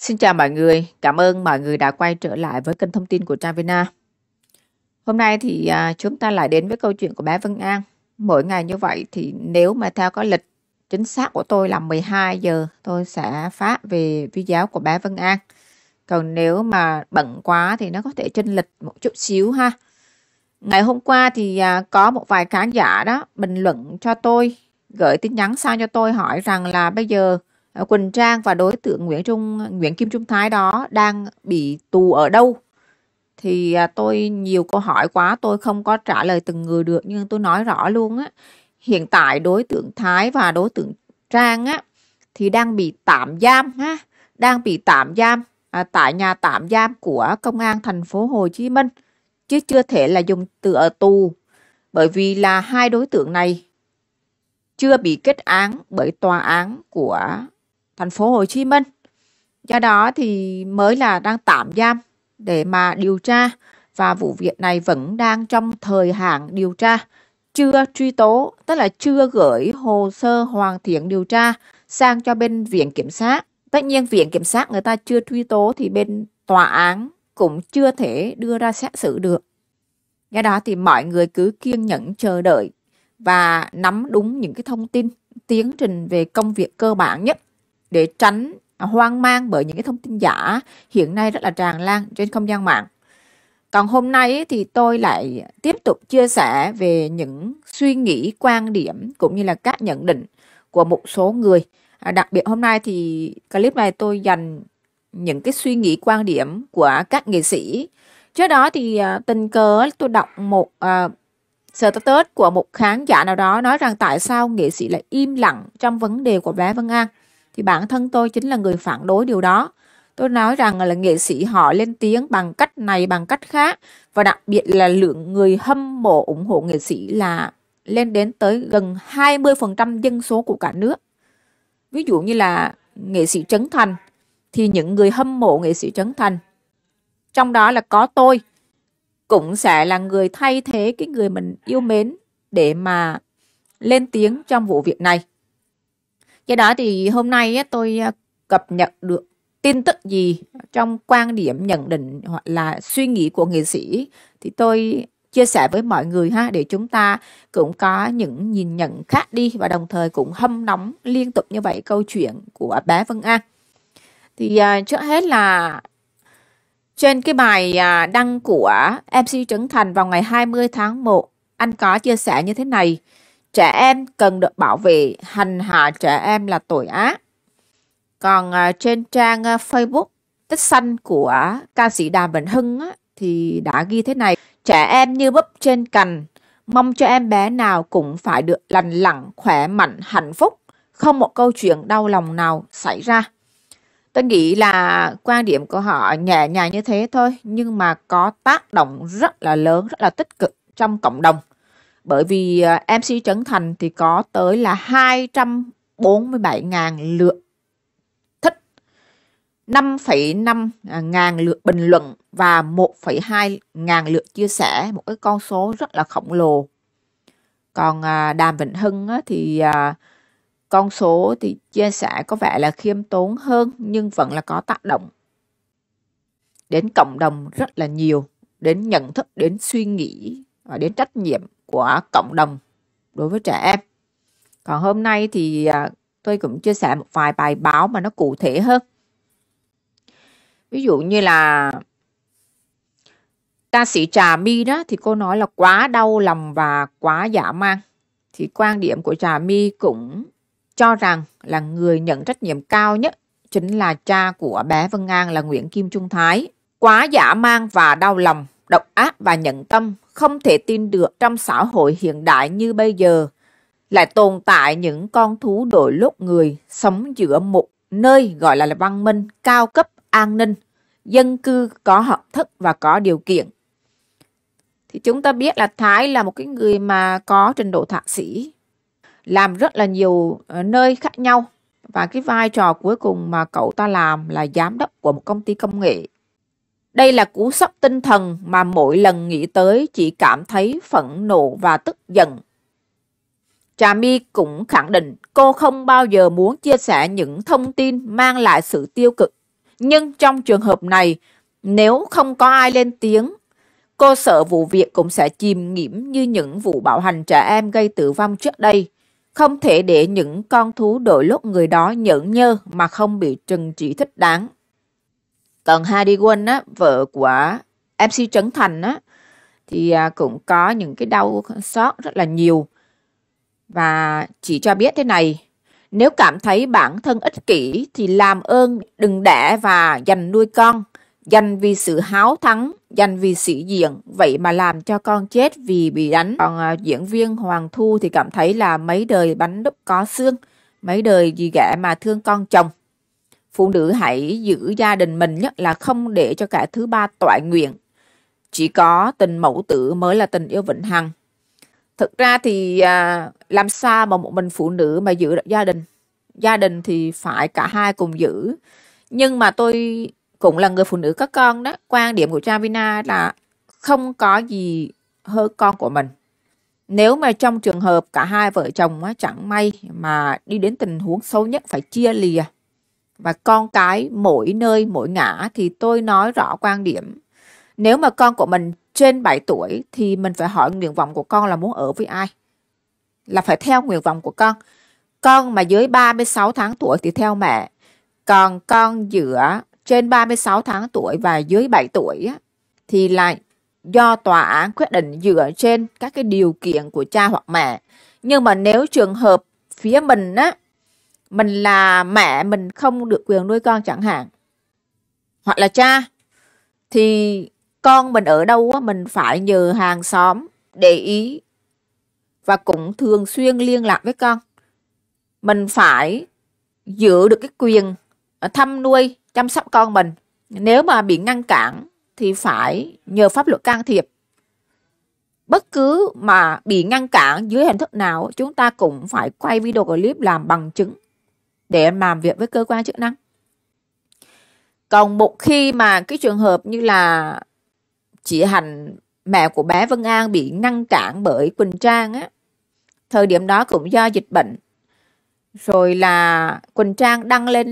Xin chào mọi người, cảm ơn mọi người đã quay trở lại với kênh thông tin của Travina. Hôm nay thì à, chúng ta lại đến với câu chuyện của bé Vân An. Mỗi ngày như vậy thì nếu mà theo có lịch chính xác của tôi là 12 giờ tôi sẽ phát về video của bé Vân An. Còn nếu mà bận quá thì nó có thể chênh lịch một chút xíu ha. Ngày hôm qua thì à, có một vài khán giả đó bình luận cho tôi, gửi tin nhắn sang cho tôi hỏi rằng là bây giờ Ờ, Quỳnh Trang và đối tượng Nguyễn Trung Nguyễn Kim Trung Thái đó đang bị tù ở đâu thì à, tôi nhiều câu hỏi quá tôi không có trả lời từng người được nhưng tôi nói rõ luôn á hiện tại đối tượng Thái và đối tượng Trang á thì đang bị tạm giam ha đang bị tạm giam à, tại nhà tạm giam của công an thành phố Hồ Chí Minh chứ chưa thể là dùng từ ở ờ, tù bởi vì là hai đối tượng này chưa bị kết án bởi tòa án của thành phố Hồ Chí Minh. Do đó thì mới là đang tạm giam để mà điều tra và vụ việc này vẫn đang trong thời hạn điều tra, chưa truy tố, tức là chưa gửi hồ sơ hoàn thiện điều tra sang cho bên viện kiểm sát. Tất nhiên viện kiểm sát người ta chưa truy tố thì bên tòa án cũng chưa thể đưa ra xét xử được. Do đó thì mọi người cứ kiên nhẫn chờ đợi và nắm đúng những cái thông tin tiến trình về công việc cơ bản nhất để tránh hoang mang bởi những cái thông tin giả hiện nay rất là tràn lan trên không gian mạng. Còn hôm nay thì tôi lại tiếp tục chia sẻ về những suy nghĩ, quan điểm cũng như là các nhận định của một số người. À, đặc biệt hôm nay thì clip này tôi dành những cái suy nghĩ quan điểm của các nghệ sĩ. Trước đó thì à, tình cờ tôi đọc một à, status của một khán giả nào đó nói rằng tại sao nghệ sĩ lại im lặng trong vấn đề của bé Vân An thì bản thân tôi chính là người phản đối điều đó. Tôi nói rằng là nghệ sĩ họ lên tiếng bằng cách này bằng cách khác và đặc biệt là lượng người hâm mộ ủng hộ nghệ sĩ là lên đến tới gần 20% dân số của cả nước. Ví dụ như là nghệ sĩ Trấn Thành thì những người hâm mộ nghệ sĩ Trấn Thành trong đó là có tôi cũng sẽ là người thay thế cái người mình yêu mến để mà lên tiếng trong vụ việc này do đó thì hôm nay tôi à, cập nhật được tin tức gì trong quan điểm nhận định hoặc là suy nghĩ của nghệ sĩ thì tôi chia sẻ với mọi người ha để chúng ta cũng có những nhìn nhận khác đi và đồng thời cũng hâm nóng liên tục như vậy câu chuyện của bé Vân An. Thì uh, trước hết là trên cái bài uh, đăng của MC Trấn Thành vào ngày 20 tháng 1 anh có chia sẻ như thế này trẻ em cần được bảo vệ, hành hạ trẻ em là tội ác. Còn à, trên trang à, Facebook tích xanh của ca sĩ Đàm Vĩnh Hưng á, thì đã ghi thế này. Trẻ em như búp trên cành, mong cho em bé nào cũng phải được lành lặn, khỏe mạnh, hạnh phúc, không một câu chuyện đau lòng nào xảy ra. Tôi nghĩ là quan điểm của họ nhẹ nhàng như thế thôi, nhưng mà có tác động rất là lớn, rất là tích cực trong cộng đồng bởi vì à, MC Trấn Thành thì có tới là 247.000 lượt thích, 5,5 ngàn lượt bình luận và 1,2 ngàn lượt chia sẻ, một cái con số rất là khổng lồ. Còn à, Đàm Vĩnh Hưng thì à, con số thì chia sẻ có vẻ là khiêm tốn hơn nhưng vẫn là có tác động đến cộng đồng rất là nhiều, đến nhận thức, đến suy nghĩ và ờ, đến trách nhiệm của cộng đồng đối với trẻ em. Còn hôm nay thì à, tôi cũng chia sẻ một vài bài báo mà nó cụ thể hơn. Ví dụ như là ca sĩ Trà My đó thì cô nói là quá đau lòng và quá dã man. Thì quan điểm của Trà My cũng cho rằng là người nhận trách nhiệm cao nhất chính là cha của bé Vân An là Nguyễn Kim Trung Thái. Quá dã man và đau lòng độc ác và nhận tâm không thể tin được trong xã hội hiện đại như bây giờ. Lại tồn tại những con thú đổi lốt người sống giữa một nơi gọi là văn minh, cao cấp, an ninh, dân cư có học thức và có điều kiện. Thì chúng ta biết là Thái là một cái người mà có trình độ thạc sĩ, làm rất là nhiều ờ, nơi khác nhau. Và cái vai trò cuối cùng mà cậu ta làm là giám đốc của một công ty công nghệ đây là cú sốc tinh thần mà mỗi lần nghĩ tới chỉ cảm thấy phẫn nộ và tức giận. Trà My cũng khẳng định cô không bao giờ muốn chia sẻ những thông tin mang lại sự tiêu cực. Nhưng trong trường hợp này, nếu không có ai lên tiếng, cô sợ vụ việc cũng sẽ chìm nghiễm như những vụ bạo hành trẻ em gây tử vong trước đây. Không thể để những con thú đổi lốt người đó nhẫn nhơ mà không bị trừng trị thích đáng. Tần Hardy Quân á, vợ của MC Trấn Thành á, thì à, cũng có những cái đau xót rất là nhiều. Và chỉ cho biết thế này, nếu cảm thấy bản thân ích kỷ thì làm ơn đừng đẻ và dành nuôi con. Dành vì sự háo thắng, dành vì sĩ diện, vậy mà làm cho con chết vì bị đánh. Còn à, diễn viên Hoàng Thu thì cảm thấy là mấy đời bánh đúc có xương, mấy đời gì ghẻ mà thương con chồng. Phụ nữ hãy giữ gia đình mình nhất là không để cho cả thứ ba tọa nguyện. Chỉ có tình mẫu tử mới là tình yêu vĩnh hằng. Thực ra thì à, làm sao mà một mình phụ nữ mà giữ được gia đình? Gia đình thì phải cả hai cùng giữ. Nhưng mà tôi cũng là người phụ nữ có con đó. Quan điểm của Javina là không có gì hơn con của mình. Nếu mà trong trường hợp cả hai vợ chồng á, chẳng may mà đi đến tình huống xấu nhất phải chia lìa và con cái mỗi nơi mỗi ngã thì tôi nói rõ quan điểm. Nếu mà con của mình trên 7 tuổi thì mình phải hỏi nguyện vọng của con là muốn ở với ai. Là phải theo nguyện vọng của con. Con mà dưới 36 tháng tuổi thì theo mẹ. Còn con giữa trên 36 tháng tuổi và dưới 7 tuổi thì lại do tòa án quyết định dựa trên các cái điều kiện của cha hoặc mẹ. Nhưng mà nếu trường hợp phía mình á mình là mẹ mình không được quyền nuôi con chẳng hạn hoặc là cha thì con mình ở đâu á mình phải nhờ hàng xóm để ý và cũng thường xuyên liên lạc với con mình phải giữ được cái quyền thăm nuôi chăm sóc con mình nếu mà bị ngăn cản thì phải nhờ pháp luật can thiệp bất cứ mà bị ngăn cản dưới hình thức nào chúng ta cũng phải quay video clip làm bằng chứng để em làm việc với cơ quan chức năng. Còn một khi mà cái trường hợp như là chị Hành mẹ của bé Vân An bị ngăn cản bởi Quỳnh Trang á, thời điểm đó cũng do dịch bệnh. Rồi là Quỳnh Trang đăng lên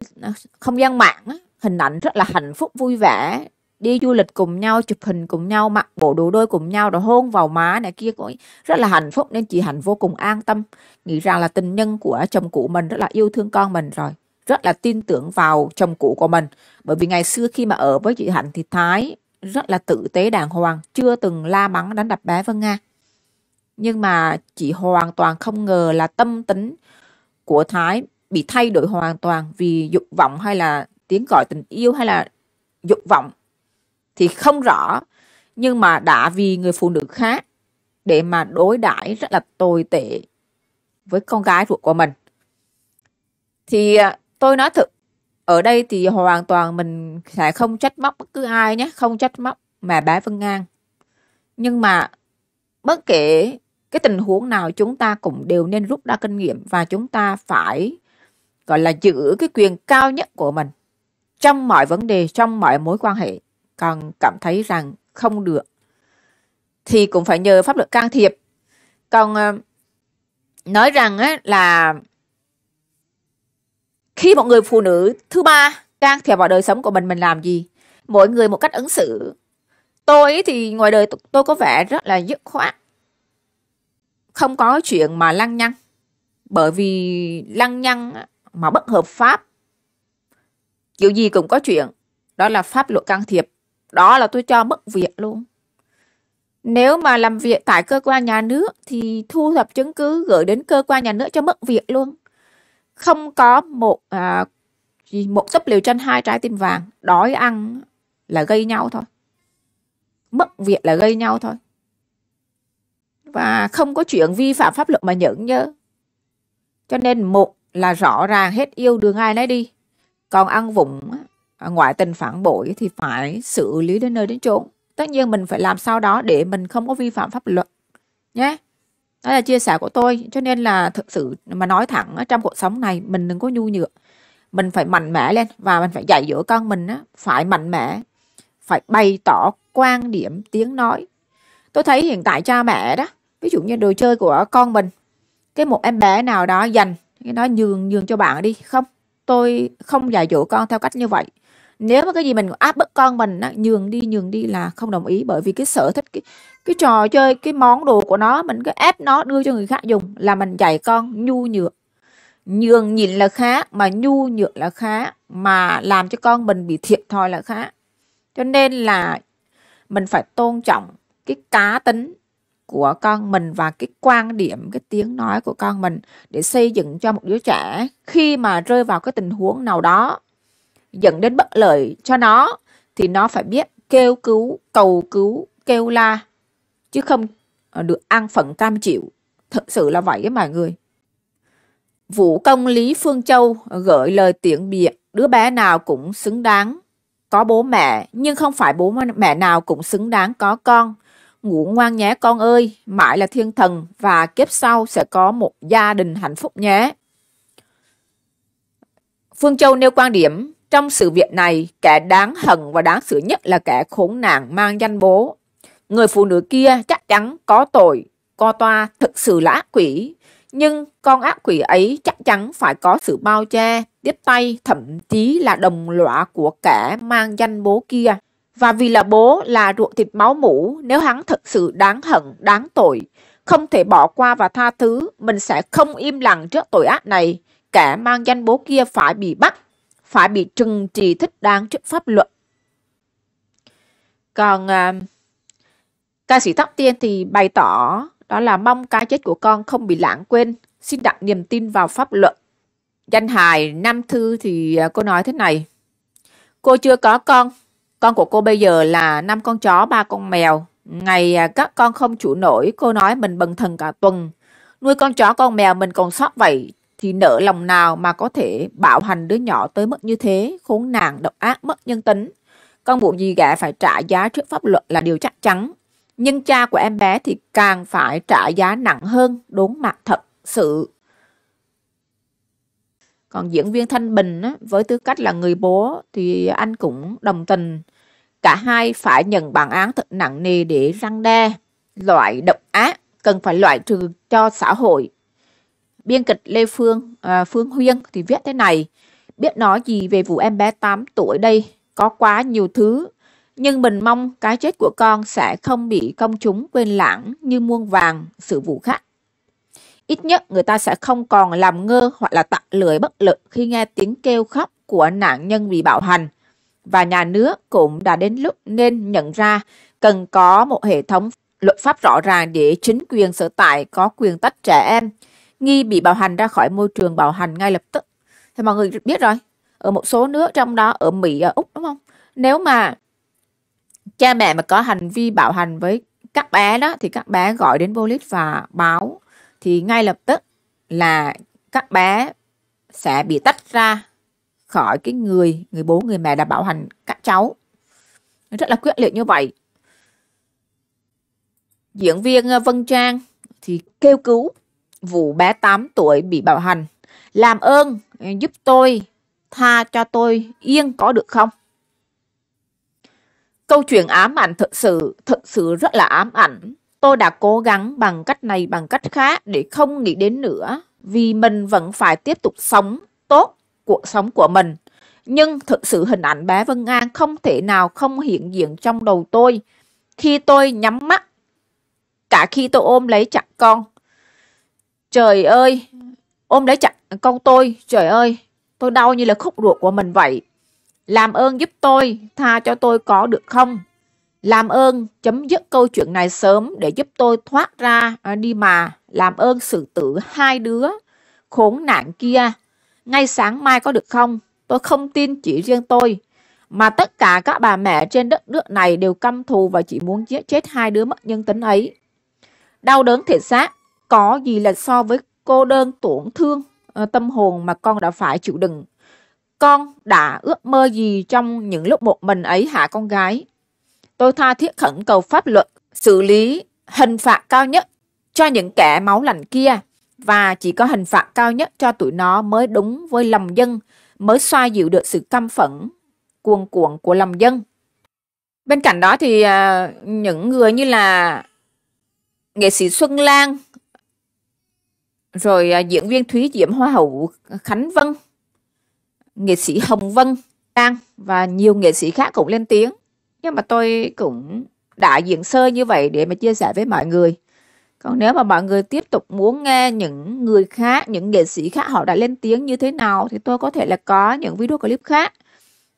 không gian mạng á, hình ảnh rất là hạnh phúc vui vẻ đi du lịch cùng nhau chụp hình cùng nhau mặc bộ đồ đôi cùng nhau rồi hôn vào má này kia cũng rất là hạnh phúc nên chị hạnh vô cùng an tâm nghĩ rằng là tình nhân của chồng cũ mình rất là yêu thương con mình rồi rất là tin tưởng vào chồng cũ của mình bởi vì ngày xưa khi mà ở với chị hạnh thì thái rất là tử tế đàng hoàng chưa từng la mắng đánh đập bé vân nga nhưng mà chị hoàn toàn không ngờ là tâm tính của thái bị thay đổi hoàn toàn vì dục vọng hay là tiếng gọi tình yêu hay là dục vọng thì không rõ nhưng mà đã vì người phụ nữ khác để mà đối đãi rất là tồi tệ với con gái ruột của mình thì à, tôi nói thật ở đây thì hoàn toàn mình sẽ không trách móc bất cứ ai nhé không trách móc mà bé Vân ngang nhưng mà bất kể cái tình huống nào chúng ta cũng đều nên rút ra kinh nghiệm và chúng ta phải gọi là giữ cái quyền cao nhất của mình trong mọi vấn đề trong mọi mối quan hệ còn cảm thấy rằng không được thì cũng phải nhờ pháp luật can thiệp. Còn ờ, nói rằng á, là khi một người phụ nữ thứ ba can thiệp vào đời sống của mình mình làm gì? Mỗi người một cách ứng xử. Tôi thì ngoài đời tôi có vẻ rất là dứt khoát. Không có chuyện mà lăng nhăng. Bởi vì lăng nhăng mà bất hợp pháp. Kiểu gì cũng có chuyện. Đó là pháp luật can thiệp đó là tôi cho mất việc luôn. Nếu mà làm việc tại cơ quan nhà nước thì thu thập chứng cứ gửi đến cơ quan nhà nước cho mất việc luôn. Không có một à, một túp liều tranh hai trái tim vàng, đói ăn là gây nhau thôi. Mất việc là gây nhau thôi. Và không có chuyện vi phạm pháp luật mà nhẫn nhớ. Cho nên một là rõ ràng hết yêu đường ai nấy đi. Còn ăn vụng À, ngoại tình phản bội thì phải xử lý đến nơi đến chốn tất nhiên mình phải làm sau đó để mình không có vi phạm pháp luật nhé đó là chia sẻ của tôi cho nên là thực sự mà nói thẳng trong cuộc sống này mình đừng có nhu nhược mình phải mạnh mẽ lên và mình phải dạy dỗ con mình á phải mạnh mẽ phải bày tỏ quan điểm tiếng nói tôi thấy hiện tại cha mẹ đó ví dụ như đồ chơi của con mình cái một em bé nào đó dành cái nó nhường nhường cho bạn đi không tôi không dạy dỗ con theo cách như vậy nếu mà cái gì mình áp bức con mình á, nhường đi nhường đi là không đồng ý bởi vì cái sở thích cái cái trò chơi cái món đồ của nó mình cứ ép nó đưa cho người khác dùng là mình dạy con nhu nhược nhường nhìn là khá mà nhu nhược là khá mà làm cho con mình bị thiệt thòi là khá cho nên là mình phải tôn trọng cái cá tính của con mình và cái quan điểm cái tiếng nói của con mình để xây dựng cho một đứa trẻ khi mà rơi vào cái tình huống nào đó dẫn đến bất lợi cho nó thì nó phải biết kêu cứu, cầu cứu, kêu la chứ không ờ, được an phận cam chịu. Thật sự là vậy mà người. Vũ công Lý Phương Châu gửi lời tiễn biệt đứa bé nào cũng xứng đáng có bố mẹ nhưng không phải bố mẹ nào cũng xứng đáng có con. Ngủ ngoan nhé con ơi, mãi là thiên thần và kiếp sau sẽ có một gia đình hạnh phúc nhé. Phương Châu nêu quan điểm trong sự việc này, kẻ đáng hận và đáng sửa nhất là kẻ khốn nạn mang danh bố. Người phụ nữ kia chắc chắn có tội, co toa thực sự là ác quỷ. Nhưng con ác quỷ ấy chắc chắn phải có sự bao che, tiếp tay, thậm chí là đồng lõa của kẻ mang danh bố kia. Và vì là bố là ruột thịt máu mũ, nếu hắn thật sự đáng hận, đáng tội, không thể bỏ qua và tha thứ, mình sẽ không im lặng trước tội ác này. Kẻ mang danh bố kia phải bị bắt phải bị trừng trị thích đáng trước pháp luật. Còn uh, ca sĩ Tóc Tiên thì bày tỏ đó là mong cái chết của con không bị lãng quên, xin đặt niềm tin vào pháp luật. Danh hài Nam Thư thì à, cô nói thế này. Cô chưa có con, con của cô bây giờ là năm con chó, ba con mèo. Ngày à, các con không chủ nổi, cô nói mình bần thần cả tuần. Nuôi con chó con mèo mình còn sót vậy, thì nợ lòng nào mà có thể bạo hành đứa nhỏ tới mức như thế, khốn nạn, độc ác, mất nhân tính. Con buộc gì gã phải trả giá trước pháp luật là điều chắc chắn. Nhưng cha của em bé thì càng phải trả giá nặng hơn, đốn mặt thật sự. Còn diễn viên Thanh Bình với tư cách là người bố thì anh cũng đồng tình. Cả hai phải nhận bản án thật nặng nề để răng đe. Loại độc ác cần phải loại trừ cho xã hội Biên kịch Lê Phương, à, Phương Huyên thì viết thế này. Biết nói gì về vụ em bé 8 tuổi đây, có quá nhiều thứ. Nhưng mình mong cái chết của con sẽ không bị công chúng quên lãng như muôn vàng sự vụ khác. Ít nhất người ta sẽ không còn làm ngơ hoặc là tặng lưỡi bất lực khi nghe tiếng kêu khóc của nạn nhân bị bạo hành. Và nhà nước cũng đã đến lúc nên nhận ra cần có một hệ thống luật pháp rõ ràng để chính quyền sở tại có quyền tách trẻ em nghi bị bạo hành ra khỏi môi trường bạo hành ngay lập tức. Thì mọi người biết rồi, ở một số nước trong đó ở Mỹ, ở Úc đúng không? Nếu mà cha mẹ mà có hành vi bạo hành với các bé đó thì các bé gọi đến police và báo thì ngay lập tức là các bé sẽ bị tách ra khỏi cái người người bố người mẹ đã bạo hành các cháu rất là quyết liệt như vậy diễn viên ờ, Vân Trang thì kêu cứu vụ bé 8 tuổi bị bạo hành. Làm ơn giúp tôi, tha cho tôi yên có được không? Câu chuyện ám ảnh thật sự, thật sự rất là ám ảnh. Tôi đã cố gắng bằng cách này bằng cách khác để không nghĩ đến nữa vì mình vẫn phải tiếp tục sống tốt cuộc sống của mình. Nhưng thực sự hình ảnh bé Vân An không thể nào không hiện diện trong đầu tôi. Khi tôi nhắm mắt, cả khi tôi ôm lấy chặt con, Trời ơi, ôm lấy chặt con tôi, trời ơi, tôi đau như là khúc ruột của mình vậy. Làm ơn giúp tôi, tha cho tôi có được không? Làm ơn chấm dứt câu chuyện này sớm để giúp tôi thoát ra à, đi mà. Làm ơn xử tử hai đứa khốn nạn kia. Ngay sáng mai có được không? Tôi không tin chỉ riêng tôi. Mà tất cả các bà mẹ trên đất nước này đều căm thù và chỉ muốn giết chết hai đứa mất nhân tính ấy. Đau đớn thể xác, có gì là so với cô đơn tổn thương ờ, tâm hồn mà con đã phải chịu đựng. Con đã ước mơ gì trong những lúc một mình ấy hả con gái? Tôi tha thiết khẩn cầu pháp luật xử lý hình phạt cao nhất cho những kẻ máu lạnh kia và chỉ có hình phạt cao nhất cho tụi nó mới đúng với lòng dân, mới xoa dịu được sự căm phẫn cuồng cuộn của lòng dân. Bên cạnh đó thì ờ, những người như là nghệ sĩ Xuân Lan, rồi à, diễn viên Thúy Diễm Hoa hậu à, Khánh Vân, nghệ sĩ Hồng Vân, Trang và nhiều nghệ sĩ khác cũng lên tiếng. Nhưng mà tôi cũng đã diễn sơ như vậy để mà chia sẻ với mọi người. Còn nếu mà mọi người tiếp tục muốn nghe những người khác, những nghệ sĩ khác họ đã lên tiếng như thế nào thì tôi có thể là có những video clip khác.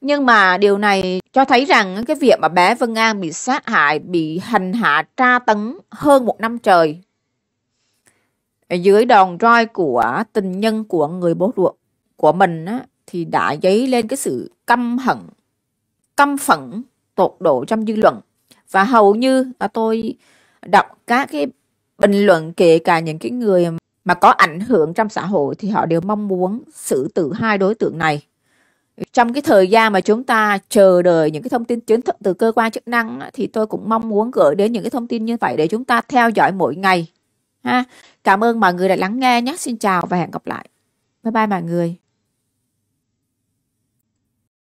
Nhưng mà điều này cho thấy rằng cái việc mà bé Vân An bị sát hại, bị hành hạ tra tấn hơn một năm trời dưới đòn roi của tình nhân của người bố ruột của mình á, thì đã dấy lên cái sự căm hận, căm phẫn tột độ trong dư luận. Và hầu như à, tôi đọc các cái bình luận kể cả những cái người mà có ảnh hưởng trong xã hội thì họ đều mong muốn xử tử hai đối tượng này. Trong cái thời gian mà chúng ta chờ đợi những cái thông tin chính thức từ cơ quan chức năng thì tôi cũng mong muốn gửi đến những cái thông tin như vậy để chúng ta theo dõi mỗi ngày ha. Cảm ơn mọi người đã lắng nghe nhé. Xin chào và hẹn gặp lại. Bye bye mọi người.